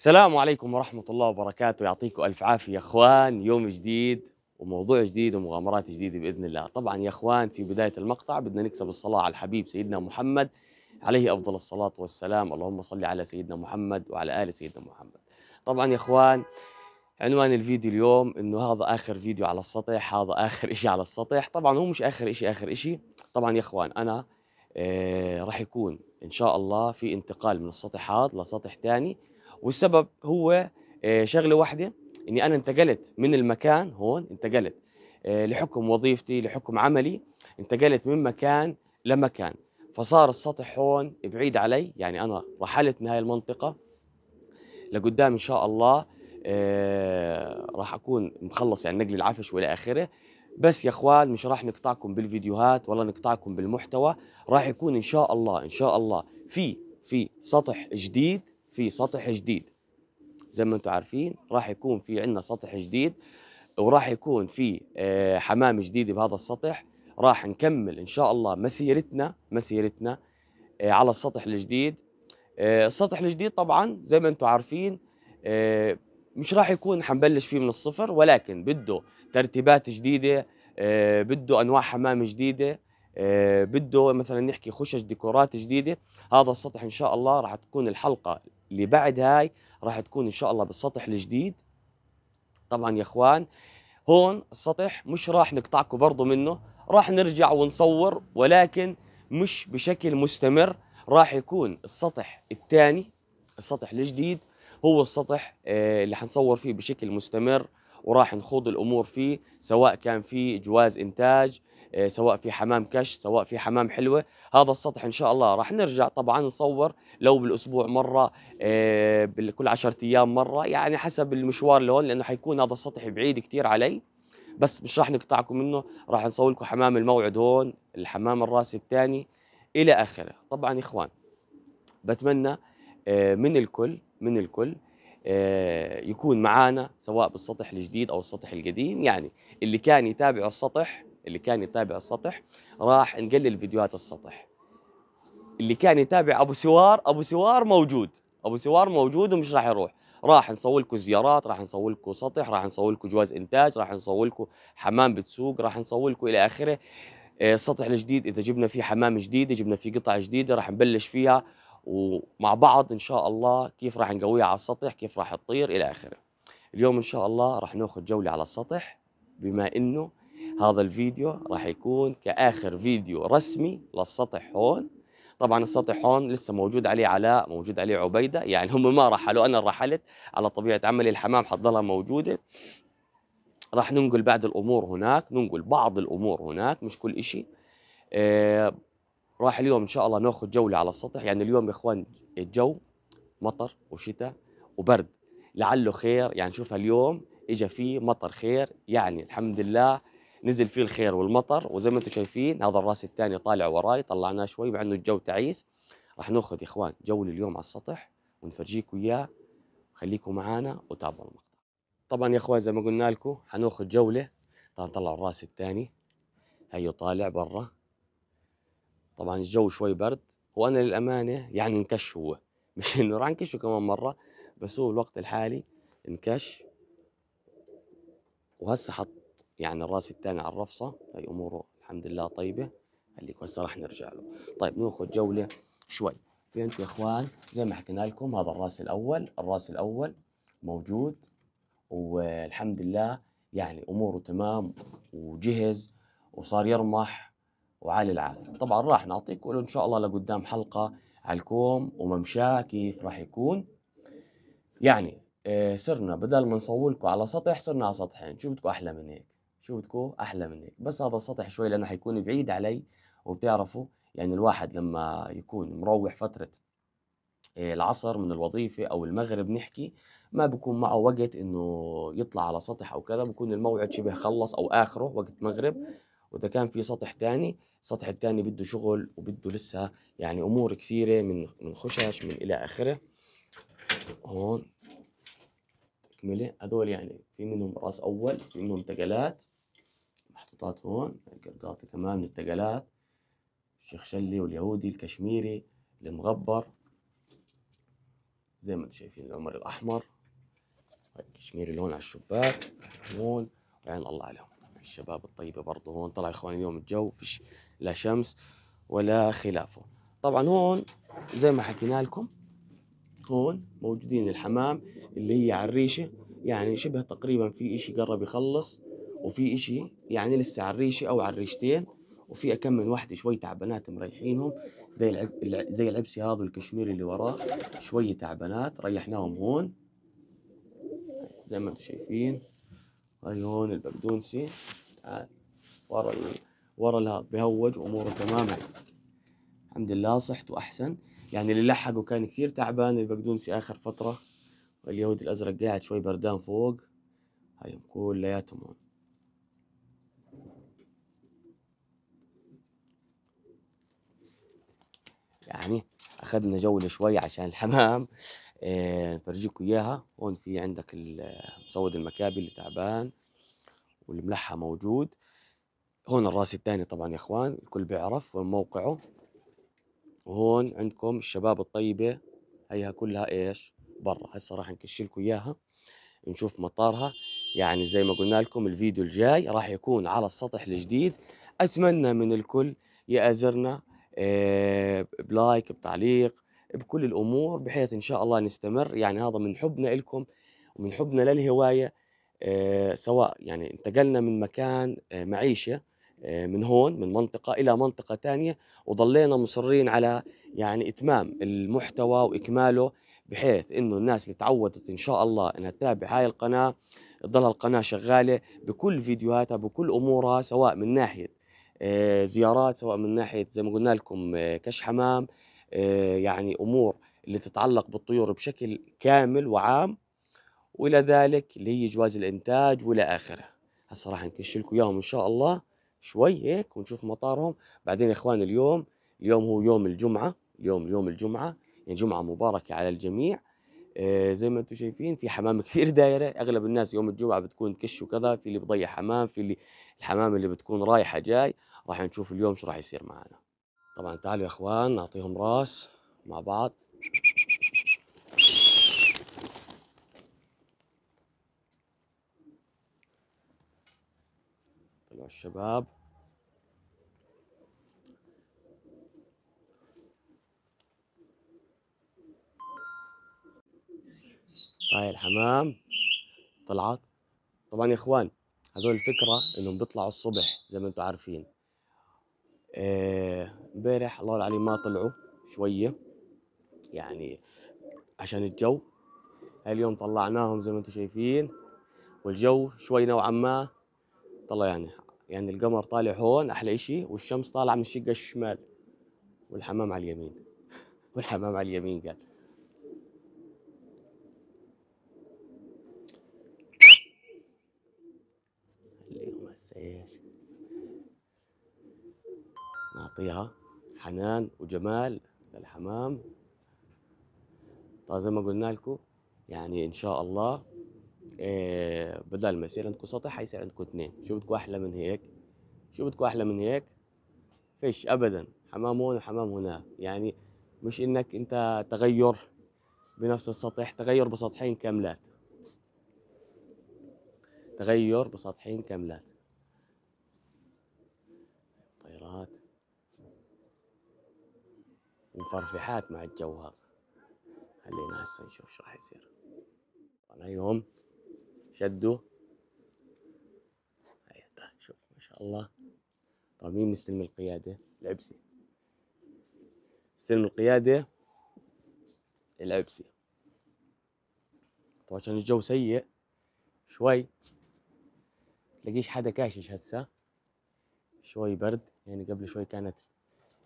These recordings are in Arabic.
السلام عليكم ورحمة الله وبركاته يعطيكم ألف عافية يا أخوان يوم جديد وموضوع جديد ومغامرات جديدة بإذن الله طبعا يا أخوان في بداية المقطع بدنا نكسب الصلاة على الحبيب سيدنا محمد عليه أفضل الصلاة والسلام اللهم صل على سيدنا محمد وعلى آل سيدنا محمد طبعا يا أخوان عنوان الفيديو اليوم انه هذا اخر فيديو على السطح هذا اخر اشي على السطح طبعا هو مش اخر اشي اخر اشي طبعا يا اخوان انا آه راح يكون ان شاء الله في انتقال من السطح هذا لسطح ثاني والسبب هو آه، شغله واحده اني انا انتقلت من المكان هون انتقلت آه، لحكم وظيفتي لحكم عملي انتقلت من مكان لمكان فصار السطح هون بعيد علي يعني انا رحلت من هاي المنطقه لقدام ان شاء الله آه، راح اكون مخلص يعني نقل العفش والى اخره بس يا اخوان مش راح نقطعكم بالفيديوهات ولا نقطعكم بالمحتوى راح يكون ان شاء الله ان شاء الله في في سطح جديد في سطح جديد زي ما انتم عارفين راح يكون في عندنا سطح جديد وراح يكون في آه، حمام جديد بهذا السطح راح نكمل ان شاء الله مسيرتنا مسيرتنا آه، على السطح الجديد آه، السطح الجديد طبعا زي ما انتم عارفين مش راح يكون حنبلش فيه من الصفر ولكن بده ترتيبات جديده بده انواع حمام جديده بده مثلا نحكي خشش ديكورات جديده هذا السطح ان شاء الله راح تكون الحلقه اللي بعد هاي راح تكون ان شاء الله بالسطح الجديد طبعا يا اخوان هون السطح مش راح نقطعكم برضه منه راح نرجع ونصور ولكن مش بشكل مستمر راح يكون السطح الثاني السطح الجديد هو السطح آه، اللي حنصور فيه بشكل مستمر وراح نخوض الامور فيه سواء كان في جواز انتاج آه، سواء في حمام كش سواء في حمام حلوة هذا السطح إن شاء الله راح نرجع طبعا نصور لو بالأسبوع مرة آه، كل عشرة أيام مرة يعني حسب المشوار لهون لأنه حيكون هذا السطح بعيد كتير علي بس مش راح نقطعكم منه راح نصور لكم حمام الموعد هون الحمام الراسي الثاني إلى آخره طبعا إخوان بتمنى آه، من الكل من الكل يكون معانا سواء بالسطح الجديد او السطح القديم يعني اللي كان يتابع السطح اللي كان يتابع السطح راح نقلل فيديوهات السطح اللي كان يتابع ابو سوار ابو سوار موجود ابو سوار موجود ومش راح يروح راح نصور لكم زيارات راح نصور لكم سطح راح نصور لكم جواز انتاج راح نصور لكم حمام بتسوق راح نصور لكم الى اخره آه، السطح الجديد اذا جبنا فيه حمام جديد جبنا فيه قطع جديده راح نبلش فيها ومع بعض ان شاء الله كيف راح نقويها على السطح كيف راح تطير الى اخره اليوم ان شاء الله راح ناخذ جوله على السطح بما انه هذا الفيديو راح يكون كآخر فيديو رسمي للسطح هون طبعا السطح هون لسه موجود عليه علاء موجود عليه عبيدة يعني هم ما رحلوا أنا رحلت على طبيعة عملي الحمام حتضلها موجودة راح ننقل بعض الأمور هناك ننقل بعض الأمور هناك مش كل إشي آه راح اليوم إن شاء الله ناخذ جولة على السطح يعني اليوم يا إخوان الجو مطر وشتاء وبرد لعله خير يعني شوف اليوم اجى فيه مطر خير يعني الحمد لله نزل فيه الخير والمطر وزي ما انتم شايفين هذا الراس الثاني طالع وراي طلعناه شوي مع انه الجو تعيس راح ناخذ يا اخوان جو اليوم على السطح ونفرجيكم اياه خليكم معانا وتابعوا المقطع طبعا يا اخوان زي ما قلنا لكم حناخذ جوله طبعا طلع الراس الثاني هيو طالع برا طبعا الجو شوي برد وانا للامانه يعني انكش هو مش انه راح انكشه كمان مره بس هو الوقت الحالي انكش وهسه حط يعني الراس الثاني على الرفصه هي اموره الحمد لله طيبه اللي كويسة راح نرجع له طيب ناخذ جوله شوي فهمت يا اخوان زي ما حكينا لكم هذا الراس الاول الراس الاول موجود والحمد لله يعني اموره تمام وجهز وصار يرمح وعالي العال طبعا راح نعطيكم ان شاء الله لقدام حلقه على الكوم وممشاه كيف راح يكون يعني آه، صرنا بدل ما نصور لكم على سطح صرنا على سطحين شو بدكم احلى من هيك شو بتكون أحلى من هيك بس هذا السطح شوي لأنه حيكون بعيد علي وبتعرفوا يعني الواحد لما يكون مروح فترة آه، العصر من الوظيفة أو المغرب نحكي ما بكون معه وقت إنه يطلع على سطح أو كذا بكون الموعد شبه خلص أو آخره وقت مغرب وإذا كان في سطح تاني السطح التاني بده شغل وبده لسه يعني أمور كثيرة من من خشش من إلى آخره هون تكملة هذول يعني في منهم رأس أول في منهم تقلات القرطاط هون القرقاطي كمان من الثقلات الشيخ شلي واليهودي الكشميري المغبر زي ما انتم شايفين العمر الاحمر الكشميري اللون على الشباك هون وعين الله عليهم الشباب الطيبة برضه هون طلع اخواني اليوم الجو فيش لا شمس ولا خلافه طبعا هون زي ما حكينا لكم هون موجودين الحمام اللي هي على الريشة يعني شبه تقريبا في اشي قرب يخلص وفي إشي يعني لسه على الريشة أو على الريشتين وفي كم من وحده شوي تعبانات مريحينهم زي العب زي العبسي هذا والكشميري اللي وراه شوي تعبانات ريحناهم هون زي ما انتم شايفين هاي هون البقدونسي تعال ورا ال... ورا لها بهوج واموره تمام الحمد لله صحته احسن يعني اللي لحقه كان كثير تعبان البقدونسي اخر فتره واليهود الازرق قاعد شوي بردان فوق هاي كلياتهم هون يعني اخذنا جوله شوي عشان الحمام آه، برجيكم اياها هون في عندك مصود المكابي اللي تعبان والملحه موجود هون الراس الثاني طبعا يا اخوان الكل بيعرف وين موقعه وهون عندكم الشباب الطيبه هيها كلها ايش برا هسه راح نكشلكم اياها نشوف مطارها يعني زي ما قلنا لكم الفيديو الجاي راح يكون على السطح الجديد اتمنى من الكل يأزرنا آه، بلايك بتعليق بكل الامور بحيث ان شاء الله نستمر يعني هذا من حبنا لكم ومن حبنا للهوايه آه، سواء يعني انتقلنا من مكان آه، معيشه من هون من منطقه الى منطقه ثانيه وظلينا مصرين على يعني اتمام المحتوى واكماله بحيث انه الناس اللي تعودت ان شاء الله انها تتابع هاي القناه تضل القناه شغاله بكل فيديوهاتها بكل امورها سواء من ناحيه آه، زيارات سواء من ناحيه زي ما قلنا لكم آه، كش حمام آه، يعني امور اللي تتعلق بالطيور بشكل كامل وعام والى ذلك اللي هي جواز الانتاج والى اخره هسه راح نكش لكم اياهم ان شاء الله شوي هيك ونشوف مطارهم بعدين يا اخوان اليوم اليوم هو يوم الجمعه اليوم يوم الجمعه يعني جمعه مباركه على الجميع آه زي ما انتم شايفين في حمام كثير دايره اغلب الناس يوم الجمعه بتكون تكش وكذا في اللي بضيع حمام في اللي الحمام اللي بتكون رايحه جاي راح نشوف اليوم شو راح يصير معنا طبعا تعالوا يا اخوان نعطيهم راس مع بعض طلعوا الشباب هاي الحمام طلعت طبعا يا اخوان هذول الفكره انهم بيطلعوا الصبح زي ما انتم عارفين آه، امبارح الله العليم ما طلعوا شويه يعني عشان الجو اليوم طلعناهم زي ما انتم شايفين والجو شوي نوعا ما طلع يعني يعني القمر طالع هون احلى اشي والشمس طالعه من الشقه الشمال والحمام على اليمين والحمام على اليمين قال اليوم هسه ايش أعطيها حنان وجمال للحمام طبعا زي ما قلنا لكم يعني إن شاء الله آه، بدل ما يصير عندكم سطح حيصير عندكم اتنين شو بدكم أحلى من هيك شو بدكم أحلى من هيك فيش أبدا حمام هون وحمام هناك يعني مش إنك أنت تغير بنفس السطح تغير بسطحين كاملات تغير بسطحين كاملات مفرفحات مع الجو هذا خلينا هسه نشوف شو راح يصير يوم شدوا هيا طيب، شوف ما شاء الله طيب مين مستلم القيادة؟ العبسي مستلم القيادة العبسي طبعا عشان الجو سيء شوي تلاقيش حدا كاشش هسه شوي برد يعني قبل شوي كانت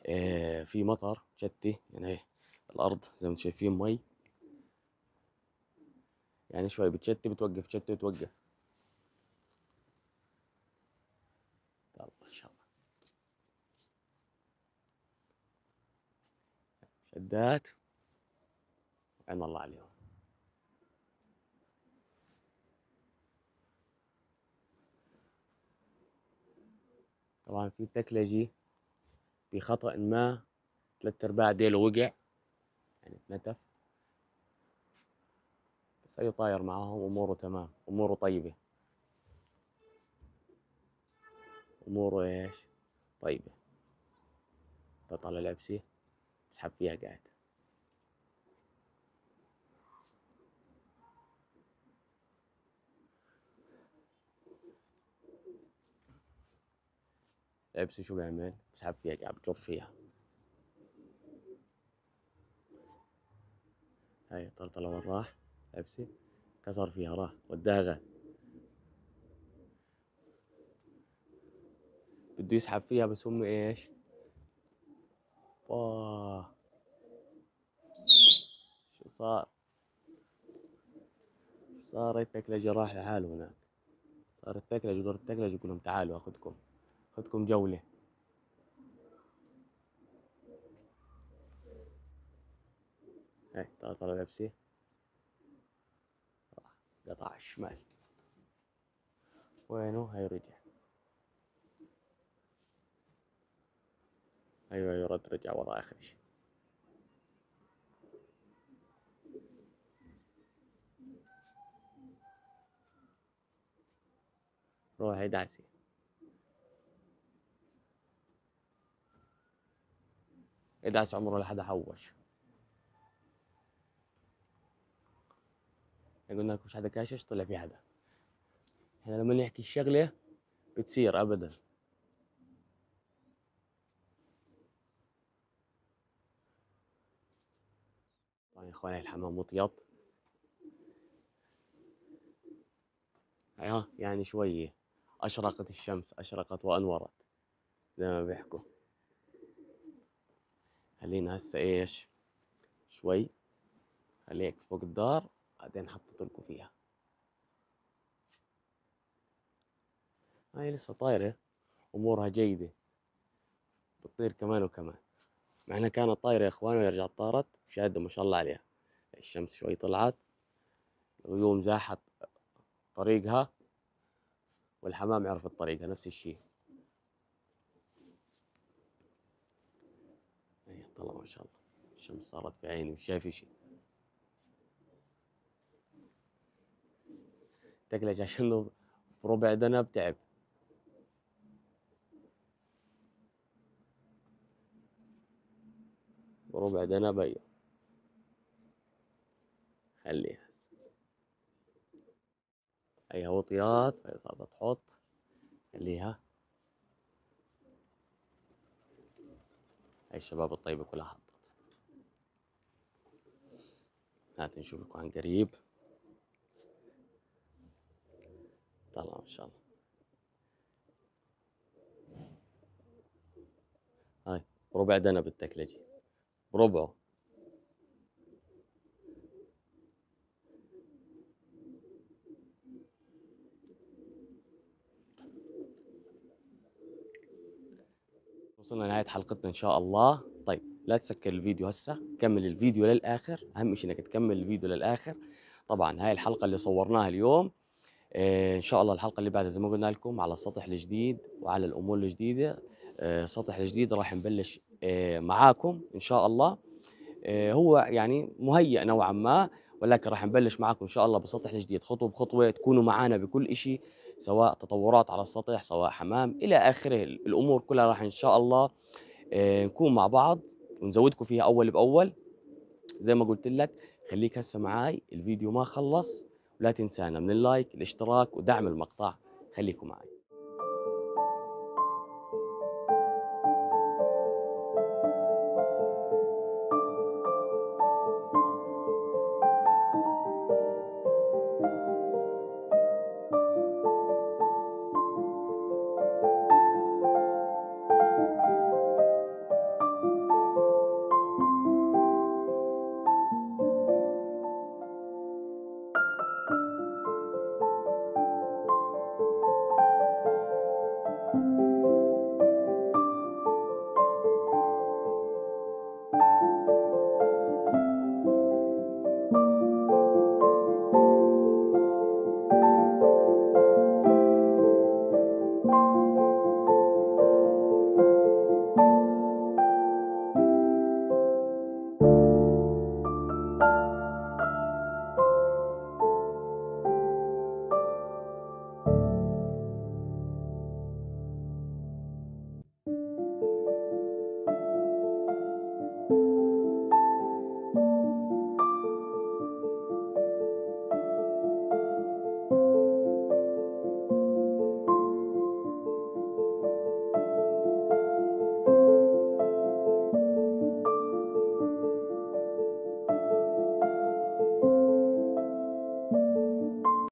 آه، في مطر شتي يعني هي إيه، الارض زي ما انتم شايفين مي يعني شوي بتشتي بتوقف شتي بتوقف يلا ان شاء الله شدات عين الله عليهم طبعا في تكلجي بخطأ ما ثلاث أرباع ديله وقع يعني اتنتف بس أي طاير معاهم أموره تمام أموره طيبة أموره إيش طيبة بطلع لبسي بسحب فيها قاعد لبس شو بعمل بسحب فيها قاعد بدور فيها هاي طلطلة وين راح لبسي كسر فيها راح وداها بده يسحب فيها بس هم ايش واه شو صار صار التكلج راح لحاله هناك صار التكلج ودور التكلج يقول لهم تعالوا اخذكم خدكم جولة هاي تعال طلع لبسي قطع الشمال وينو هاي رجع ايوه يرد أيوة، رجع ورا اخر شيء روح ادعسي ادعس إيه عمره لحد حوش قلنا لكم مش حدا كاشش طلع في حدا احنا لما نحكي الشغله بتصير ابدا طبعا يا اخواني الحمام مطيط ها أيوه، يعني شويه اشرقت الشمس اشرقت وانورت زي ما بيحكوا خلينا هسه ايش شوي خليك فوق الدار بعدين حطيت لكم فيها هاي لسه طايرة أمورها جيدة بتطير كمان وكمان مع إنها كانت طايرة يا إخوان ويرجع طارت شادة ما شاء الله عليها الشمس شوي طلعت الغيوم زاحت طريقها والحمام عرفت طريقها نفس الشيء الله ما شاء الله الشمس صارت في عيني مش شايف شيء تقلج عشان لو ربع دنا بتعب ربع دنا بيض خليها اي وطيات فيصعب تحط خليها الشباب الطيبة كلها حطت هات نشوفكم عن قريب طلعوا ان شاء الله هاي ربع دنب بالتكلجي ربعه وصلنا لنهايه حلقتنا ان شاء الله طيب لا تسكر الفيديو هسه كمل الفيديو للاخر اهم شيء انك تكمل الفيديو للاخر طبعا هاي الحلقه اللي صورناها اليوم آه، ان شاء الله الحلقه اللي بعدها زي ما قلنا لكم على السطح الجديد وعلى الامور الجديده آه، السطح الجديد راح نبلش آه، معاكم ان شاء الله هو يعني مهيئ نوعا ما ولكن راح نبلش معاكم ان شاء الله بالسطح الجديد خطوه بخطوه تكونوا معنا بكل شيء سواء تطورات على السطح سواء حمام الى اخره الامور كلها راح ان شاء الله آه، نكون مع بعض ونزودكم فيها اول باول زي ما قلت لك خليك هسه معاي الفيديو ما خلص ولا تنسانا من اللايك الاشتراك ودعم المقطع خليكم معي